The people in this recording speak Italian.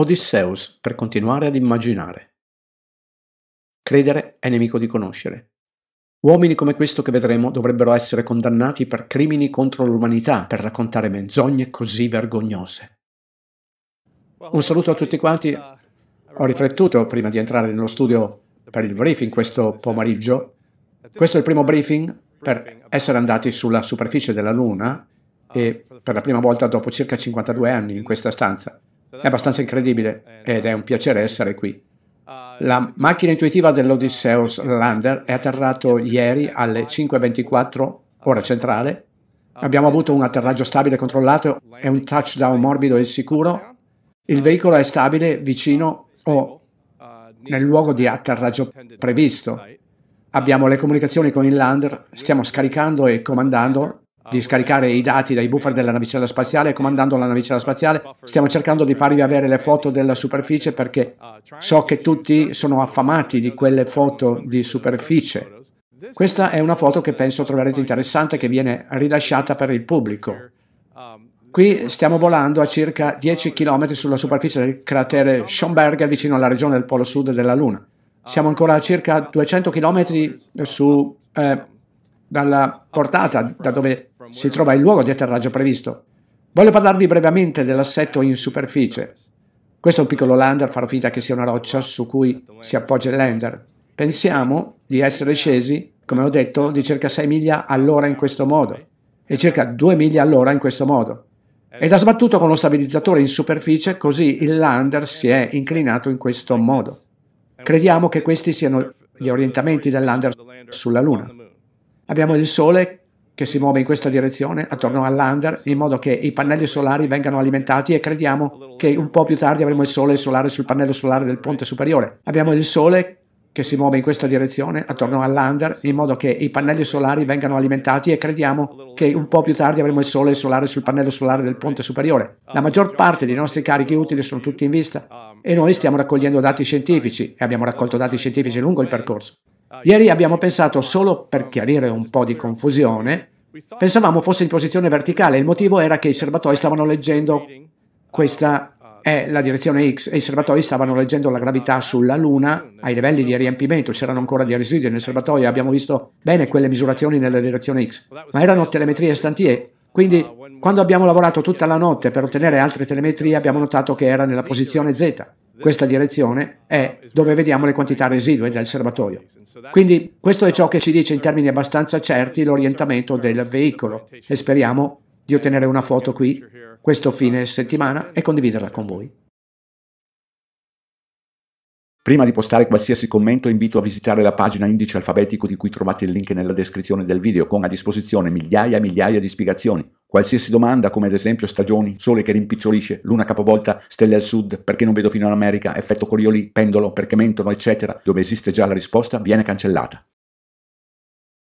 Odysseus per continuare ad immaginare. Credere è nemico di conoscere. Uomini come questo che vedremo dovrebbero essere condannati per crimini contro l'umanità per raccontare menzogne così vergognose. Un saluto a tutti quanti. Ho riflettuto prima di entrare nello studio per il briefing questo pomeriggio. Questo è il primo briefing per essere andati sulla superficie della Luna e per la prima volta dopo circa 52 anni in questa stanza. È abbastanza incredibile eh, ed è un piacere essere qui. La macchina intuitiva dell'Odysseus Lander è atterrato ieri alle 5.24 ora centrale. Abbiamo avuto un atterraggio stabile e controllato e un touchdown morbido e sicuro. Il veicolo è stabile vicino o nel luogo di atterraggio previsto. Abbiamo le comunicazioni con il lander, stiamo scaricando e comandando di scaricare i dati dai buffer della navicella spaziale, comandando la navicella spaziale. Stiamo cercando di farvi avere le foto della superficie perché so che tutti sono affamati di quelle foto di superficie. Questa è una foto che penso troverete interessante che viene rilasciata per il pubblico. Qui stiamo volando a circa 10 km sulla superficie del cratere Schomberg vicino alla regione del polo sud della Luna. Siamo ancora a circa 200 km su, eh, dalla portata da dove si trova il luogo di atterraggio previsto. Voglio parlarvi brevemente dell'assetto in superficie. Questo è un piccolo lander, farò finta che sia una roccia su cui si appoggia il lander. Pensiamo di essere scesi, come ho detto, di circa 6 miglia all'ora in questo modo e circa 2 miglia all'ora in questo modo. Ed ha sbattuto con lo stabilizzatore in superficie così il lander si è inclinato in questo modo. Crediamo che questi siano gli orientamenti del lander sulla Luna. Abbiamo il Sole che si muove in questa direzione attorno all'under in modo che i pannelli solari vengano alimentati e crediamo che un po' più tardi avremo il sole solare sul pannello solare del ponte superiore. Abbiamo il sole che si muove in questa direzione attorno all'under in modo che i pannelli solari vengano alimentati e crediamo che un po' più tardi avremo il sole solare sul pannello solare del ponte superiore. La maggior parte dei nostri carichi utili sono tutti in vista e noi stiamo raccogliendo dati scientifici e abbiamo raccolto dati scientifici lungo il percorso. Ieri abbiamo pensato solo per chiarire un po' di confusione. Pensavamo fosse in posizione verticale, il motivo era che i serbatoi stavano leggendo questa è la direzione X e i serbatoi stavano leggendo la gravità sulla Luna ai livelli di riempimento, c'erano ancora dei residui nel serbatoio, abbiamo visto bene quelle misurazioni nella direzione X, ma erano telemetrie stantie, quindi quando abbiamo lavorato tutta la notte per ottenere altre telemetrie abbiamo notato che era nella posizione Z. Questa direzione è dove vediamo le quantità residue del serbatoio. Quindi questo è ciò che ci dice in termini abbastanza certi l'orientamento del veicolo e speriamo di ottenere una foto qui questo fine settimana e condividerla con voi. Prima di postare qualsiasi commento invito a visitare la pagina indice alfabetico di cui trovate il link nella descrizione del video con a disposizione migliaia e migliaia di spiegazioni. Qualsiasi domanda, come ad esempio stagioni, sole che rimpicciolisce, luna capovolta, stelle al sud, perché non vedo fino all'America, effetto Corioli, pendolo, perché mentono, eccetera, dove esiste già la risposta, viene cancellata.